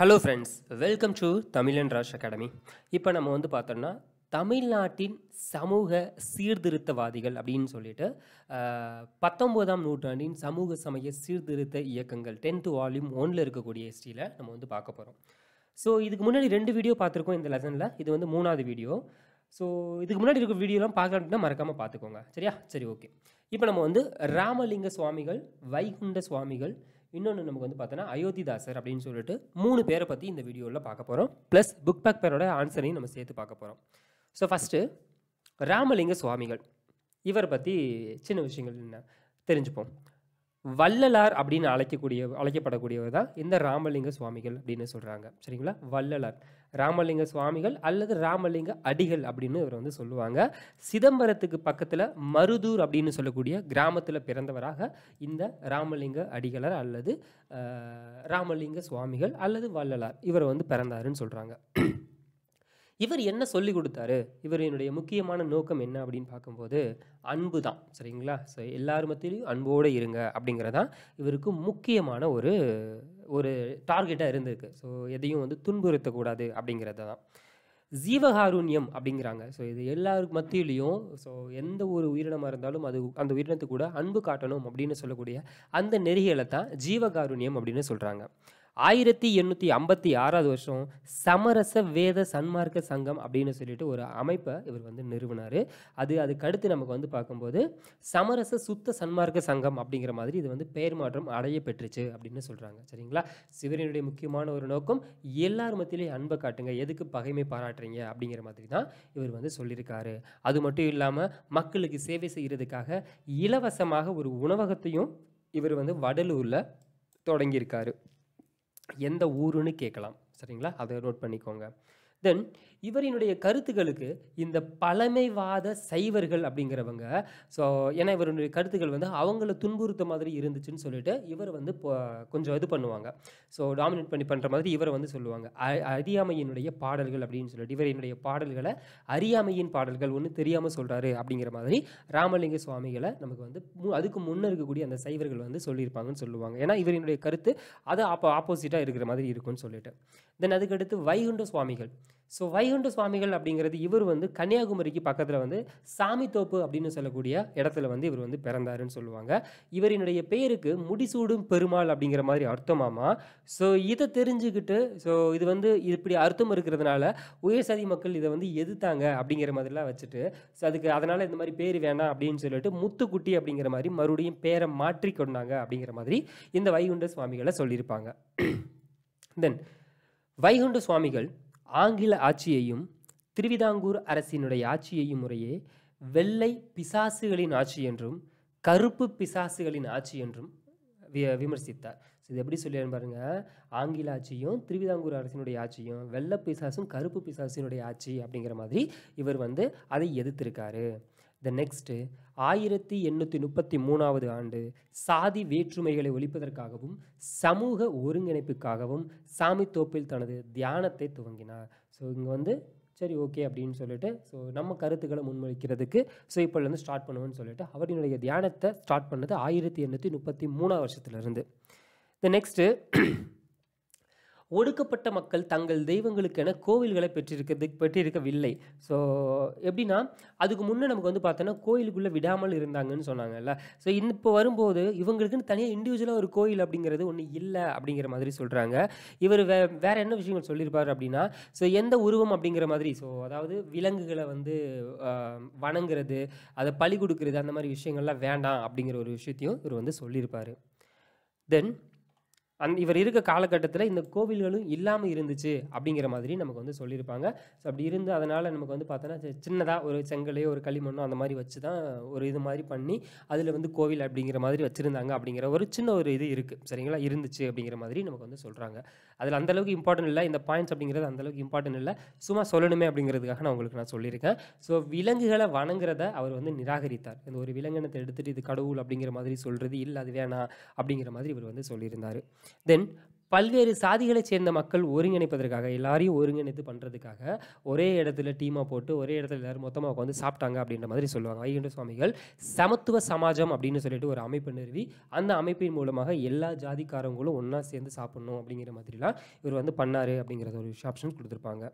hello friends welcome to தமிழன் ராஷ் academy இப்போ நம்ம வந்து பார்த்தோம்னா தமிழ்நாட்டின் சமூக சீர்திருத்தவாதிகள் அப்படின்னு சொல்லிட்டு பத்தொம்போதாம் நூற்றாண்டின் சமூக சமய சீர்திருத்த இயக்கங்கள் டென்த்து வால்யூம் ஒனில் இருக்கக்கூடிய ஹிஸ்டியில் நம்ம வந்து பார்க்க போகிறோம் ஸோ இதுக்கு முன்னாடி ரெண்டு வீடியோ பார்த்துருக்கோம் இந்த லெசனில் இது வந்து மூணாவது வீடியோ ஸோ இதுக்கு முன்னாடி இருக்க வீடியோலாம் பார்க்க அப்படின்னா மறக்காமல் பார்த்துக்கோங்க சரியா சரி ஓகே இப்போ நம்ம வந்து ராமலிங்க சுவாமிகள் வைகுண்ட சுவாமிகள் இன்னொன்று நமக்கு வந்து பார்த்தோன்னா அயோத்திதாசர் அப்படின்னு சொல்லிட்டு மூணு பேரை பற்றி இந்த வீடியோவில் பார்க்க போகிறோம் ப்ளஸ் புக் பேக் பேரோட ஆன்சரையும் நம்ம சேர்த்து பார்க்க போகிறோம் ஸோ ஃபஸ்ட்டு ராமலிங்க சுவாமிகள் இவரை பற்றி சின்ன விஷயங்கள் என்ன தெரிஞ்சுப்போம் வள்ளலார் அப்படின்னு அழைக்கக்கூடிய அழைக்கப்படக்கூடியவர் தான் இந்த ராமலிங்க சுவாமிகள் அப்படின்னு சொல்கிறாங்க சரிங்களா வள்ளலார் ராமலிங்க சுவாமிகள் அல்லது ராமலிங்க அடிகள் அப்படின்னு இவர் வந்து சொல்லுவாங்க சிதம்பரத்துக்கு பக்கத்தில் மருதூர் அப்படின்னு சொல்லக்கூடிய கிராமத்தில் பிறந்தவராக இந்த ராமலிங்க அடிகளார் அல்லது ராமலிங்க சுவாமிகள் அல்லது வள்ளலார் இவர் வந்து பிறந்தாருன்னு சொல்கிறாங்க இவர் என்ன சொல்லி கொடுத்தாரு இவரினுடைய முக்கியமான நோக்கம் என்ன அப்படின்னு பார்க்கும்போது அன்பு தான் சரிங்களா ஸோ எல்லார் மத்தியிலையும் அன்போடு இருங்க அப்படிங்கிறதான் இவருக்கு முக்கியமான ஒரு ஒரு டார்கெட்டாக இருந்திருக்கு ஸோ எதையும் வந்து துன்புறுத்தக்கூடாது அப்படிங்கிறத தான் ஜீவகாருண்யம் அப்படிங்கிறாங்க ஸோ இது எல்லாருக்கு மத்தியிலையும் ஸோ எந்த ஒரு உயிரினமாக இருந்தாலும் அது அந்த உயிரினத்து கூட அன்பு காட்டணும் அப்படின்னு சொல்லக்கூடிய அந்த நெறிகளை தான் ஜீவகாருண்யம் அப்படின்னு சொல்கிறாங்க ஆயிரத்தி எண்ணூற்றி ஐம்பத்தி ஆறாவது வருஷம் சமரச வேத சன்மார்க்க சங்கம் அப்படின்னு சொல்லிட்டு ஒரு அமைப்பை இவர் வந்து நிறுவனார் அது அதுக்கடுத்து நமக்கு வந்து பார்க்கும்போது சமரச சுத்த சன்மார்க்க சங்கம் அப்படிங்கிற மாதிரி இது வந்து பெயர் மாற்றம் அடைய பெற்றுச்சு அப்படின்னு சொல்கிறாங்க சரிங்களா சிவரினுடைய முக்கியமான ஒரு நோக்கம் எல்லார் மத்தியிலேயும் அன்பை காட்டுங்க எதுக்கு பகைமை பாராட்டுறீங்க அப்படிங்கிற மாதிரி தான் இவர் வந்து சொல்லியிருக்காரு அது மட்டும் இல்லாமல் மக்களுக்கு சேவை செய்கிறதுக்காக இலவசமாக ஒரு உணவகத்தையும் இவர் வந்து வடலூரில் தொடங்கியிருக்காரு எந்த ஊருன்னு கேட்கலாம் சரிங்களா அதை நோட் பண்ணிக்கோங்க தென் இவரினுடைய கருத்துக்களுக்கு இந்த பழமைவாத சைவர்கள் அப்படிங்கிறவங்க ஸோ ஏன்னா இவருடைய கருத்துக்கள் வந்து அவங்கள துன்புறுத்த மாதிரி இருந்துச்சுன்னு சொல்லிட்டு இவர் வந்து கொஞ்சம் இது பண்ணுவாங்க ஸோ டாமினேட் பண்ணி பண்ணுற மாதிரி இவரை வந்து சொல்லுவாங்க அறியாமையினுடைய பாடல்கள் அப்படின்னு சொல்லிட்டு என்னுடைய பாடல்களை அறியாமையின் பாடல்கள் ஒன்று தெரியாமல் சொல்கிறாரு அப்படிங்கிற மாதிரி ராமலிங்க சுவாமிகளை நமக்கு வந்து அதுக்கு முன்னே இருக்கக்கூடிய அந்த சைவர்கள் வந்து சொல்லியிருப்பாங்கன்னு சொல்லுவாங்க ஏன்னா இவரினுடைய கருத்து அதை அப்போ ஆப்போசிட்டாக இருக்கிற மாதிரி இருக்கும்னு சொல்லிட்டு தென் அதுக்கடுத்து வைகுண்ட சுவாமிகள் ஸோ வைகுண்ட சுவாமிகள் அப்படிங்கிறது இவர் வந்து கன்னியாகுமரிக்கு பக்கத்தில் வந்து சாமி தோப்பு அப்படின்னு சொல்லக்கூடிய இடத்துல வந்து இவர் வந்து பிறந்தாருன்னு சொல்லுவாங்க இவரினுடைய பெயருக்கு முடிசூடும் பெருமாள் அப்படிங்கிற மாதிரி அர்த்தமாமா ஸோ இதை தெரிஞ்சுக்கிட்டு ஸோ இது வந்து இப்படி அர்த்தம் இருக்கிறதுனால உயர் சதி மக்கள் இதை வந்து எதிர்த்தாங்க அப்படிங்கிற மாதிரிலாம் வச்சுட்டு ஸோ அதுக்கு அதனால் இந்த மாதிரி பேர் வேணாம் அப்படின்னு சொல்லிட்டு முத்துக்குட்டி அப்படிங்கிற மாதிரி மறுபடியும் பேரை மாற்றி கொண்டாங்க அப்படிங்கிற மாதிரி இந்த வைகுண்ட சுவாமிகளை சொல்லியிருப்பாங்க தென் வைகுண்ட சுவாமிகள் ஆங்கில ஆட்சியையும் திருவிதாங்கூர் அரசினுடைய ஆட்சியையும் முறையே வெள்ளை பிசாசுகளின் ஆட்சி என்றும் கருப்பு பிசாசுகளின் ஆட்சி என்றும் விமர்சித்தார் இது எப்படி சொல்லிடுறேன் பாருங்க ஆங்கில ஆட்சியும் திருவிதாங்கூர் அரசினுடைய ஆட்சியும் வெள்ளை பிசாசும் கருப்பு பிசாசினுடைய ஆட்சி அப்படிங்கிற மாதிரி இவர் வந்து அதை எதிர்த்திருக்காரு த நெக்ஸ்ட்டு ஆயிரத்தி எண்ணூற்றி முப்பத்தி மூணாவது ஆண்டு சாதி வேற்றுமைகளை ஒழிப்பதற்காகவும் சமூக ஒருங்கிணைப்புக்காகவும் சாமித்தோப்பில் தனது தியானத்தை துவங்கினார் ஸோ இங்கே வந்து சரி ஓகே அப்படின்னு சொல்லிட்டு ஸோ நம்ம கருத்துக்களை முன்வைக்கிறதுக்கு ஸோ இப்போலேருந்து ஸ்டார்ட் பண்ணுவோன்னு சொல்லிட்டு அவரினுடைய தியானத்தை ஸ்டார்ட் பண்ணது ஆயிரத்தி எண்ணூற்றி முப்பத்தி மூணாவது வருஷத்துலேருந்து த நெக்ஸ்ட்டு ஒடுக்கப்பட்ட மக்கள் தங்கள் தெய்வங்களுக்கென கோவில்களை பெற்றிருக்கிறது பெற்றிருக்கவில்லை ஸோ எப்படின்னா அதுக்கு முன்னே நமக்கு வந்து பார்த்தோன்னா கோயிலுக்குள்ளே விடாமல் இருந்தாங்கன்னு சொன்னாங்கல்ல ஸோ இப்போ வரும்போது இவங்களுக்குன்னு தனியாக இண்டிவிஜுவலாக ஒரு கோயில் அப்படிங்கிறது ஒன்று இல்லை அப்படிங்கிற மாதிரி சொல்கிறாங்க இவர் வே வேறு என்ன விஷயங்கள் சொல்லியிருப்பார் அப்படின்னா ஸோ எந்த உருவம் அப்படிங்கிற மாதிரி ஸோ அதாவது விலங்குகளை வந்து வணங்குறது அதை பழி கொடுக்குறது அந்த மாதிரி விஷயங்கள்லாம் வேண்டாம் அப்படிங்கிற ஒரு விஷயத்தையும் இவர் வந்து சொல்லியிருப்பார் தென் அந் இவர் இருக்க காலகட்டத்தில் இந்த கோவில்களும் இல்லாமல் இருந்துச்சு அப்படிங்கிற மாதிரி நமக்கு வந்து சொல்லியிருப்பாங்க ஸோ அப்படி இருந்து அதனால் நமக்கு வந்து பார்த்தோன்னா சின்னதாக ஒரு செங்கலையோ ஒரு களிமண்ணோ அந்த மாதிரி வச்சு தான் ஒரு இது மாதிரி பண்ணி அதில் வந்து கோவில் அப்படிங்கிற மாதிரி வச்சுருந்தாங்க அப்படிங்கிற ஒரு சின்ன ஒரு இது இருக்குது சரிங்களா இருந்துச்சு அப்படிங்கிற மாதிரி நமக்கு வந்து சொல்கிறாங்க அதில் அந்தளவுக்கு இம்பார்ட்டன்ட் இல்லை இந்த பாயிண்ட்ஸ் அப்படிங்கிறது அந்தளவுக்கு இம்பார்ட்டன்ட் இல்லை சும்மா சொல்லணுமே அப்படிங்கிறதுக்காக நான் உங்களுக்கு நான் சொல்லியிருக்கேன் ஸோ விலங்குகளை வணங்குறத அவர் வந்து நிராகரித்தார் இந்த ஒரு விலங்கினத்தை எடுத்துகிட்டு இது கடவுள் அப்படிங்கிற மாதிரி சொல்கிறது இல்லை அது வேணாம் அப்படிங்கிற மாதிரி இவர் வந்து சொல்லியிருந்தார் தென் பல்வேறு சாதிகளை சேர்ந்த மக்கள் ஒருங்கிணைப்பதற்காக எல்லாரையும் ஒருங்கிணைத்து பண்ணுறதுக்காக ஒரே இடத்துல டீமாக போட்டு ஒரே இடத்துல எல்லோரும் மொத்தமாக உட்காந்து சாப்பிட்டாங்க அப்படின்ற மாதிரி சொல்லுவாங்க வைகுண்ட சுவாமிகள் சமத்துவ சமாஜம் அப்படின்னு சொல்லிட்டு ஒரு அமைப்பு நிறுவி அந்த அமைப்பின் மூலமாக எல்லா ஜாதிக்காரங்களும் ஒன்றா சேர்ந்து சாப்பிட்ணும் அப்படிங்கிற மாதிரிலாம் இவர் வந்து பண்ணார் அப்படிங்கிறத ஒரு ஆப்ஷன் கொடுத்துருப்பாங்க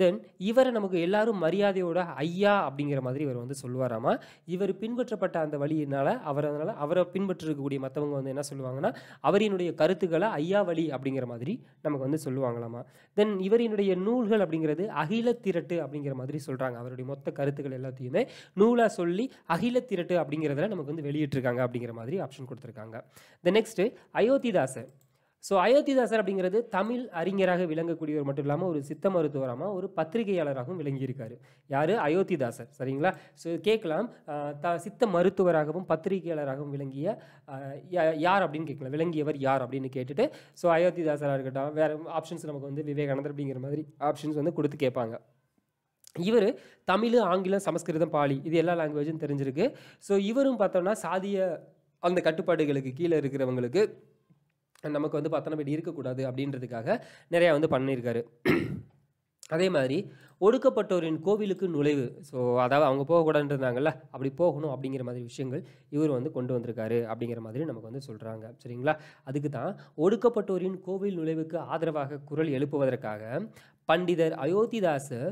தென் இவரை நமக்கு எல்லாரும் மரியாதையோட ஐயா அப்படிங்கிற மாதிரி இவர் வந்து சொல்லுவாராமா இவர் பின்பற்றப்பட்ட அந்த வழியினால் அவர் அதனால் அவரை பின்பற்றிருக்கக்கூடிய மற்றவங்க வந்து என்ன சொல்லுவாங்கன்னா அவரினுடைய கருத்துக்களை ஐயா வழி அப்படிங்கிற மாதிரி நமக்கு வந்து சொல்லுவாங்களாமா தென் இவரினுடைய நூல்கள் அப்படிங்கிறது அகில திரட்டு அப்படிங்கிற மாதிரி சொல்கிறாங்க அவருடைய மொத்த கருத்துக்கள் எல்லாத்தையுமே நூலாக சொல்லி அகில திரட்டு அப்படிங்கிறதுல நமக்கு வந்து வெளியிட்டிருக்காங்க அப்படிங்கிற மாதிரி ஆப்ஷன் கொடுத்துருக்காங்க the next Ayothidasar so Ayothidasar அப்படிங்கிறது தமிழ் அறிஞராக விளங்கக்கூடியவர் மட்டும் இல்லாமல் ஒரு சித்த மருத்துவராமல் ஒரு பத்திரிகையாளராகவும் விளங்கியிருக்காரு யார் அயோத்திதாசர் சரிங்களா ஸோ கேட்கலாம் த சித்த மருத்துவராகவும் பத்திரிகையாளராகவும் விளங்கிய யார் அப்படின்னு கேட்கலாம் விளங்கியவர் யார் அப்படின்னு கேட்டுட்டு ஸோ அயோத்திதாசராக இருக்கட்டும் வேறு ஆப்ஷன்ஸ் நமக்கு வந்து விவேகானந்தர் அப்படிங்கிற மாதிரி ஆப்ஷன்ஸ் வந்து கொடுத்து கேட்பாங்க இவர் தமிழ் ஆங்கிலம் சமஸ்கிருதம் பாலி இது எல்லா லாங்குவேஜும் தெரிஞ்சிருக்கு ஸோ இவரும் பார்த்தோம்னா சாதிய அந்த கட்டுப்பாடுகளுக்கு கீழே இருக்கிறவங்களுக்கு நமக்கு வந்து பார்த்தோன்னா இப்படி இருக்கக்கூடாது அப்படின்றதுக்காக நிறையா வந்து பண்ணியிருக்காரு அதே மாதிரி ஒடுக்கப்பட்டோரின் கோவிலுக்கு நுழைவு ஸோ அதாவது அவங்க போகக்கூடாதுன்னு இருந்தாங்கல்ல அப்படி போகணும் அப்படிங்கிற மாதிரி விஷயங்கள் இவர் வந்து கொண்டு வந்திருக்காரு அப்படிங்கிற மாதிரி நமக்கு வந்து சொல்கிறாங்க சரிங்களா அதுக்கு தான் ஒடுக்கப்பட்டோரின் கோவில் நுழைவுக்கு ஆதரவாக குரல் எழுப்புவதற்காக பண்டிதர் அயோத்திதாசர்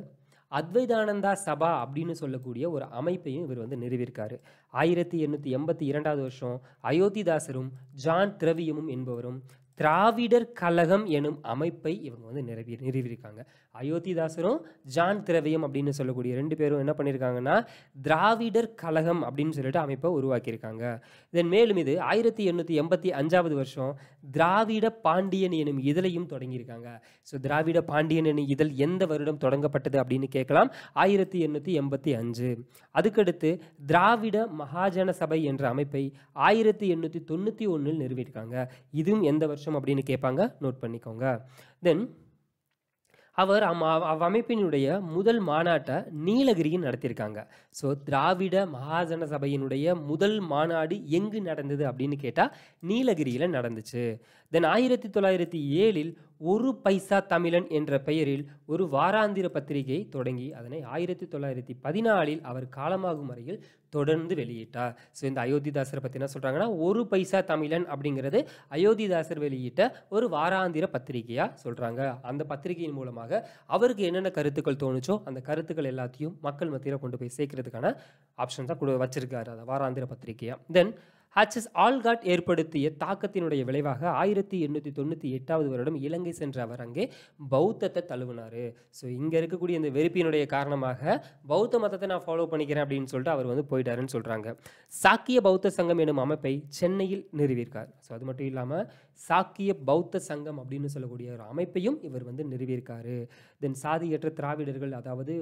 அத்வைதானந்தா சபா அப்படின்னு சொல்லக்கூடிய ஒரு அமைப்பையும் இவர் வந்து நிறுவிருக்காரு ஆயிரத்தி எண்ணூற்றி எண்பத்தி இரண்டாவது வருஷம் அயோத்திதாசரும் ஜான் திரவியமும் என்பவரும் திராவிடர் கழகம் எனும் அமைப்பை இவங்க வந்து நிறுவி நிறுவியிருக்காங்க அயோத்திதாசரும் ஜான் திரவியம் அப்படின்னு சொல்லக்கூடிய ரெண்டு பேரும் என்ன பண்ணியிருக்காங்கன்னா திராவிடர் கழகம் அப்படின்னு சொல்லிட்டு அமைப்பை உருவாக்கியிருக்காங்க தென் மேலும் இது ஆயிரத்தி எண்ணூற்றி எண்பத்தி அஞ்சாவது வருஷம் திராவிட பாண்டியன் எனும் இதழையும் தொடங்கியிருக்காங்க ஸோ திராவிட பாண்டியன் எனும் இதழ் எந்த வருடம் தொடங்கப்பட்டது அப்படின்னு கேட்கலாம் ஆயிரத்தி எண்ணூற்றி எண்பத்தி அஞ்சு அதுக்கடுத்து திராவிட மகாஜன சபை என்ற அமைப்பை ஆயிரத்தி எண்ணூற்றி தொண்ணூற்றி ஒன்றில் நிறுவியிருக்காங்க இதுவும் எந்த வருஷம் விஷயம் அப்படின்னு கேட்பாங்க நோட் பண்ணிக்கோங்க தென் அவர் அவ்வமைப்பினுடைய முதல் மாநாட்டை நீலகிரியில் நடத்தியிருக்காங்க ஸோ திராவிட மகாஜன சபையினுடைய முதல் மாநாடு எங்கு நடந்தது அப்படின்னு கேட்டால் நீலகிரியில் நடந்துச்சு தென் ஆயிரத்தி தொள்ளாயிரத்தி ஏழில் ஒரு பைசா தமிழன் என்ற பெயரில் ஒரு வாராந்திர பத்திரிகை தொடங்கி அதனை ஆயிரத்தி தொள்ளாயிரத்தி பதினாலில் அவர் காலமாகும் வரையில் தொடர்ந்து வெளியிட்டார் ஸோ இந்த அயோத்திதாசரை பற்றி என்ன சொல்கிறாங்கன்னா ஒரு பைசா தமிழன் அப்படிங்கிறது அயோத்திதாசர் வெளியிட்ட ஒரு வாராந்திர பத்திரிகையாக சொல்கிறாங்க அந்த பத்திரிகையின் மூலமாக அவருக்கு என்னென்ன கருத்துக்கள் தோணுச்சோ அந்த கருத்துக்கள் எல்லாத்தையும் மக்கள் மத்தியில் கொண்டு போய் சேர்க்கறதுக்கான ஆப்ஷன் தான் கொடு வச்சிருக்காரு அந்த வாராந்திர பத்திரிகையாக தென் ஹச்எஸ் ஆல்காட் ஏற்படுத்திய தாக்கத்தினுடைய விளைவாக ஆயிரத்தி எண்ணூற்றி தொண்ணூற்றி எட்டாவது வருடம் இலங்கை சென்ற அவர் அங்கே பௌத்தத்தை தழுவினார் ஸோ இங்கே இருக்கக்கூடிய இந்த வெறுப்பினுடைய காரணமாக பௌத்த மதத்தை நான் ஃபாலோ பண்ணிக்கிறேன் அப்படின்னு சொல்லிட்டு அவர் வந்து போயிட்டாருன்னு சொல்கிறாங்க சாக்கிய பௌத்த சங்கம் எனும் அமைப்பை சென்னையில் நிறுவியிருக்கார் ஸோ அது மட்டும் இல்லாமல் சாக்கிய பௌத்த சங்கம் அப்படின்னு சொல்லக்கூடிய ஒரு அமைப்பையும் இவர் வந்து நிறுவியிருக்காரு தென் சாதியற்ற திராவிடர்கள் அதாவது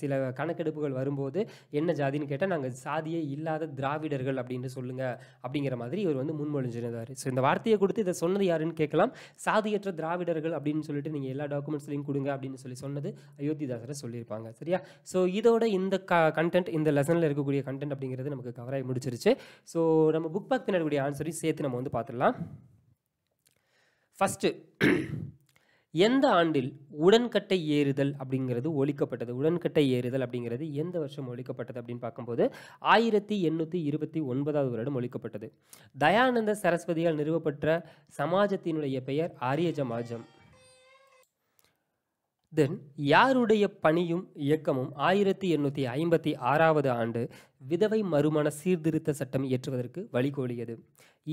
சில கணக்கெடுப்புகள் வரும்போது என்ன ஜாதின்னு கேட்டால் நாங்கள் சாதியே இல்லாத திராவிடர்கள் அப்படின்னு சொல்லுங்க அப்படிங்கிற மாதிரி இவர் வந்து முன்மொழிஞ்சிருந்தார் ஸோ இந்த வார்த்தையை கொடுத்து இதை சொன்னது யாருன்னு கேட்கலாம் சாதியற்ற திராவிடர்கள் அப்படின்னு சொல்லிட்டு நீங்கள் எல்லா டாக்குமெண்ட்ஸ்லையும் கொடுங்க அப்படின்னு சொல்லி சொன்னது அயோத்திதாசரை சொல்லியிருப்பாங்க சரியா ஸோ இதோட இந்த க கண்டென்ட் இந்த லெசனில் இருக்கக்கூடிய கண்டென்ட் அப்படிங்கிறது நமக்கு கவராகி முடிச்சிருச்சு ஸோ நம்ம புக் பேக் பின்னாடி ஆன்சரையும் சேர்த்து நம்ம வந்து பார்த்துடலாம் ஃபஸ்ட்டு எந்த ஆண்டில் உடன்கட்டை ஏறுதல் அப்படிங்கிறது ஒழிக்கப்பட்டது உடன்கட்டை ஏறுதல் அப்படிங்கிறது எந்த வருஷம் ஒழிக்கப்பட்டது அப்படின்னு பார்க்கும்போது ஆயிரத்தி எண்ணூற்றி இருபத்தி ஒன்பதாவது வருடம் ஒழிக்கப்பட்டது தயானந்த சரஸ்வதியால் நிறுவப்பட்ட சமாஜத்தினுடைய பெயர் ஆரிய சமாஜம் தென் யாருடைய பணியும் இயக்கமும் ஆயிரத்தி எண்ணூற்றி ஐம்பத்தி ஆறாவது ஆண்டு விதவை மறுமண சீர்திருத்த சட்டம் இயற்றுவதற்கு வழிகோலியது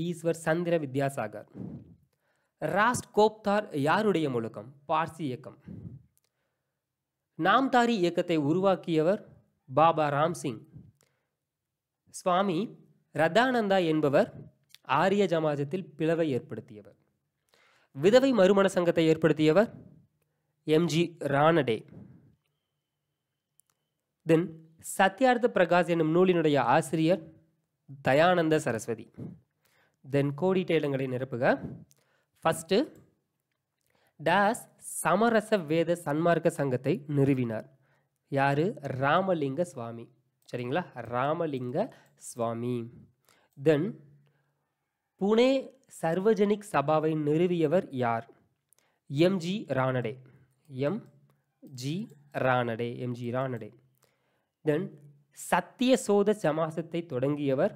ஈஸ்வர் சந்திர வித்யாசாகர் ராஸ்ட் கோப்தார் யாருடைய முழக்கம் பார்சி இயக்கம் நாம்தாரி இயக்கத்தை உருவாக்கியவர் பாபா ராம்சிங் சுவாமி ரதானந்தா என்பவர் ஆரிய ஜமாஜத்தில் பிளவை ஏற்படுத்தியவர் விதவை மறுமண சங்கத்தை ஏற்படுத்தியவர் எம்ஜி ரானடே தென் சத்யார்த்த பிரகாஷ் என்னும் நூலினுடைய ஆசிரியர் தயானந்த சரஸ்வதி தென் கோடி டேலங்களை நிரப்புக ஃபஸ்ட்டு டேஸ் சமரச வேத சன்மார்க்க சங்கத்தை நிறுவினார் யார் ராமலிங்க சுவாமி சரிங்களா ராமலிங்க சுவாமி தென் புனே சர்வஜனிக் சபாவை நிறுவியவர் யார் M G Ranade M G Ranade M G Ranade then Satya Shodhak சமாசத்தை தொடங்கியவர்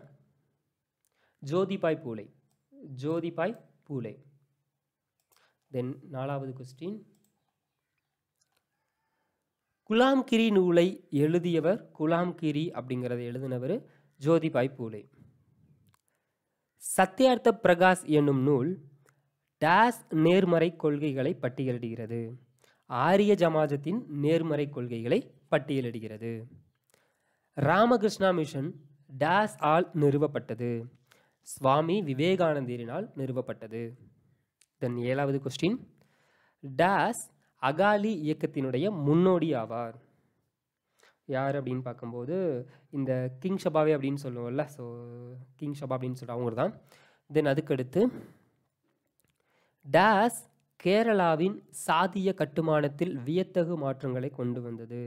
Jyotibai Phule Jyotibai Phule தென் நாலாவது கொஸ்டின் குலாம்கிரி நூலை எழுதியவர் குலாம்கிரி அப்படிங்கிறத எழுதினவர் ஜோதிபாய் பூலே சத்தியார்த்த பிரகாஷ் என்னும் நூல் டேஸ் நேர்மறை கொள்கைகளை பட்டியலிடுகிறது ஆரிய ஜமாஜத்தின் நேர்மறை கொள்கைகளை பட்டியலிடுகிறது ராமகிருஷ்ணா மிஷன் டேஸ் ஆல் நிறுவப்பட்டது சுவாமி விவேகானந்தரினால் நிறுவப்பட்டது தென் ஏழாவது கொஸ்டின் டேஸ் அகாலி இயக்கத்தினுடைய முன்னோடி ஆவார் யார் அப்படின்னு பார்க்கும்போது இந்த கிங் ஷபாவே அப்படின்னு சொல்லுவோம்ல ஸோ கிங் ஷபா அப்படின்னு சொல்லிட்டு அவங்க தான் தென் அதுக்கடுத்து டேஸ் கேரளாவின் சாதிய கட்டுமானத்தில் வியத்தகு மாற்றங்களை கொண்டு வந்தது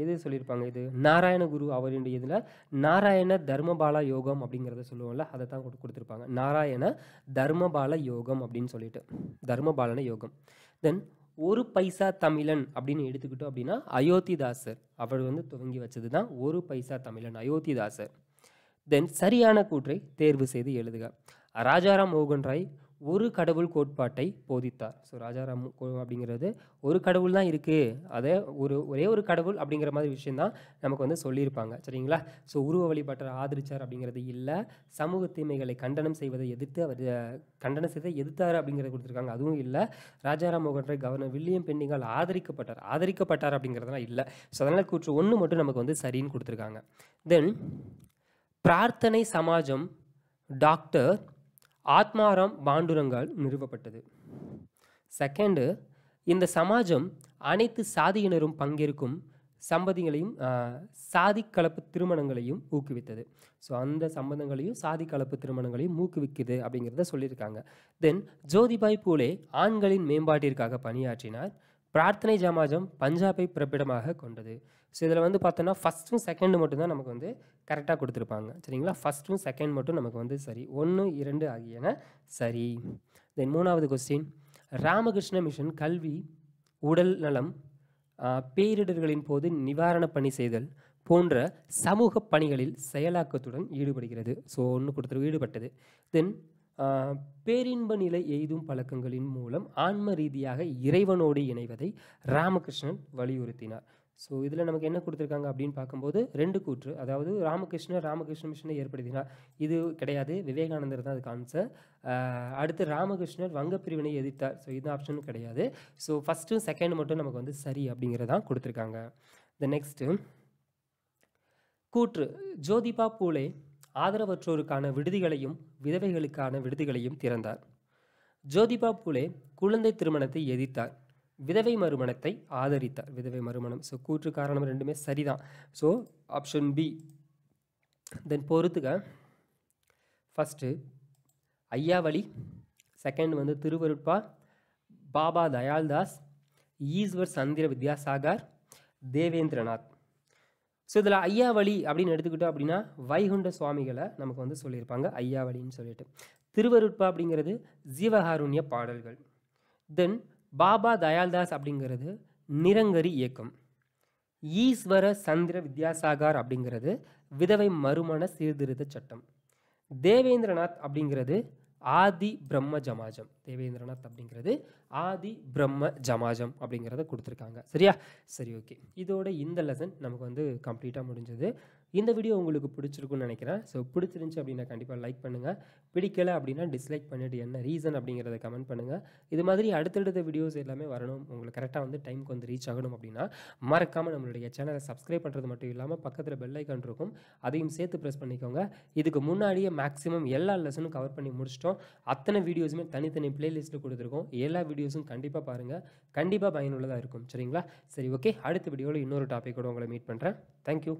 எது சொல்லியிருப்பாங்க இது நாராயண குரு அவருடைய இதில் நாராயண தர்மபால யோகம் அப்படிங்கிறத சொல்லுவோம்ல அதை தான் கொடு கொடுத்துருப்பாங்க நாராயண தர்மபால யோகம் அப்படின்னு சொல்லிட்டு தர்மபாலன யோகம் தென் ஒரு பைசா தமிழன் அப்படின்னு எடுத்துக்கிட்டோம் அப்படின்னா அயோத்திதாசர் அவர் வந்து துவங்கி வச்சது தான் ஒரு பைசா தமிழன் அயோத்திதாசர் தென் சரியான கூற்றை தேர்வு செய்து எழுதுக ராஜாராம் மோகன் ராய் ஒரு கடவுள் கோட்பாட்டை போதித்தார் ஸோ ராஜாராம் அப்படிங்கிறது ஒரு கடவுள் தான் இருக்குது அதே ஒரு ஒரே ஒரு கடவுள் அப்படிங்கிற மாதிரி விஷயந்தான் நமக்கு வந்து சொல்லியிருப்பாங்க சரிங்களா ஸோ உருவ வழிபாட்டை ஆதரித்தார் அப்படிங்கிறது இல்லை சமூக தீமைகளை கண்டனம் செய்வதை எதிர்த்து அவர் கண்டனம் செய்தை எதிர்த்தார் அப்படிங்கிறத கொடுத்துருக்காங்க அதுவும் இல்லை ராஜாராம் மோகன் கவர்னர் வில்லியம் பென்னிங்கால் ஆதரிக்கப்பட்டார் ஆதரிக்கப்பட்டார் அப்படிங்கிறதெல்லாம் இல்லை ஸோ அதனால் கூற்று ஒன்று மட்டும் நமக்கு வந்து சரின்னு கொடுத்துருக்காங்க தென் பிரார்த்தனை சமாஜம் டாக்டர் ஆத்மாராம் பாண்டுரங்கால் நிறுவப்பட்டது செகண்டு இந்த சமாஜம் அனைத்து சாதியினரும் பங்கேற்கும் சம்பதிகளையும் சாதி கலப்பு திருமணங்களையும் ஊக்குவித்தது ஸோ அந்த சம்பந்தங்களையும் சாதி கலப்பு திருமணங்களையும் ஊக்குவிக்குது அப்படிங்கிறத சொல்லியிருக்காங்க தென் ஜோதிபாய் பூலே ஆண்களின் மேம்பாட்டிற்காக பணியாற்றினார் பிரார்த்தனை ஜமாஜம் பஞ்சாபை பிறப்பிடமாக கொண்டது ஸோ இதில் வந்து பார்த்தோன்னா ஃபஸ்ட்டும் செகண்டு மட்டும்தான் நமக்கு வந்து கரெக்டாக கொடுத்துருப்பாங்க சரிங்களா ஃபஸ்ட்டும் செகண்ட் மட்டும் நமக்கு வந்து சரி ஒன்று இரண்டு ஆகியன சரி தென் மூணாவது கொஸ்டின் ராமகிருஷ்ண மிஷன் கல்வி உடல் நலம் பேரிடர்களின் போது நிவாரணப் பணி செய்தல் போன்ற சமூக பணிகளில் செயலாக்கத்துடன் ஈடுபடுகிறது ஸோ ஒன்று கொடுத்துரு ஈடுபட்டது தென் பேரின்ப நிலை எய்தும் பழக்கங்களின் மூலம் ஆன்ம ரீதியாக இறைவனோடு இணைவதை ராமகிருஷ்ணன் வலியுறுத்தினார் ஸோ இதில் நமக்கு என்ன கொடுத்துருக்காங்க அப்படின்னு பார்க்கும்போது ரெண்டு கூற்று அதாவது ராமகிருஷ்ணன் ராமகிருஷ்ண மிஷனை ஏற்படுத்தினார் இது கிடையாது விவேகானந்தர் தான் அதுக்கு ஆன்சர் அடுத்து ராமகிருஷ்ணர் வங்க பிரிவினை எதிர்த்தார் ஸோ இது ஆப்ஷனும் கிடையாது ஸோ ஃபஸ்ட்டு செகண்ட் மட்டும் நமக்கு வந்து சரி அப்படிங்கிறதான் கொடுத்துருக்காங்க த நெக்ஸ்ட்டு கூற்று ஜோதிபா பூலே ஆதரவற்றோருக்கான விடுதிகளையும் விதவைகளுக்கான விடுதிகளையும் திறந்தார் ஜோதிபா புலே குழந்தை திருமணத்தை எதிர்த்தார் விதவை மறுமணத்தை ஆதரித்தார் விதவை மறுமணம் ஸோ கூற்று காரணம் ரெண்டுமே சரிதான் ஸோ ஆப்ஷன் பி தென் பொறுத்துக்க ஃபஸ்ட்டு ஐயாவளி செகண்ட் வந்து திருவருட்பா பாபா தயால்தாஸ் ஈஸ்வர் சந்திர வித்யாசாகர் தேவேந்திரநாத் ஸோ இதில் ஐயாவளி அப்படின்னு எடுத்துக்கிட்டோம் அப்படின்னா வைகுண்ட சுவாமிகளை நமக்கு வந்து சொல்லியிருப்பாங்க ஐயாவளின்னு சொல்லிட்டு திருவருட்பா அப்படிங்கிறது ஜீவகாருண்ய பாடல்கள் தென் பாபா தயால்தாஸ் அப்படிங்கிறது நிரங்கரி இயக்கம் ஈஸ்வர சந்திர வித்யாசாகர் அப்படிங்கிறது விதவை மறுமண சீர்திருத்த சட்டம் தேவேந்திரநாத் அப்படிங்கிறது ஆதி பிரம்ம ஜமாஜம் தேவேந்திரநாத் அப்படிங்கிறது ஆதி பிரம்ம ஜமாஜம் அப்படிங்கிறத கொடுத்துருக்காங்க சரியா சரி ஓகே இதோட இந்த லெசன் நமக்கு வந்து கம்ப்ளீட்டாக முடிஞ்சது இந்த வீடியோ உங்களுக்கு பிடிச்சிருக்குன்னு நினைக்கிறேன் ஸோ பிடிச்சிருந்துச்சி அப்படின்னா கண்டிப்பாக லைக் பண்ணுங்கள் பிடிக்கலை அப்படின்னா டிஸ்லைக் பண்ணிவிட்டு என்ன ரீசன் அப்படிங்கிறத கமெண்ட் பண்ணுங்கள் இது மாதிரி அடுத்தடுத்த வீடியோஸ் எல்லாமே வரணும் உங்களுக்கு கரெக்டாக வந்து டைமுக்கு வந்து ரீச் ஆகணும் அப்படின்னா மறக்காமல் நம்மளுடைய சேனலை சப்ஸ்கிரைப் பண்ணுறது மட்டும் இல்லாமல் பக்கத்தில் பெல் ஐக்கான் இருக்கும் அதையும் சேர்த்து ப்ரெஸ் பண்ணிக்கோங்க இதுக்கு முன்னாடியே மேக்ஸிமம் எல்லா லெசனும் கவர் பண்ணி முடிச்சிட்டோம் அத்தனை வீடியோஸுமே தனித்தனி பிளேலிஸ்ட்டில் கொடுத்துருக்கோம் எல்லா வீடியோஸும் கண்டிப்பாக பாருங்கள் கண்டிப்பாக பயனுள்ளதாக இருக்கும் சரிங்களா சரி ஓகே அடுத்த வீடியோவில் இன்னொரு கூட உங்களை மீட் பண்ணுறேன் தேங்க்யூ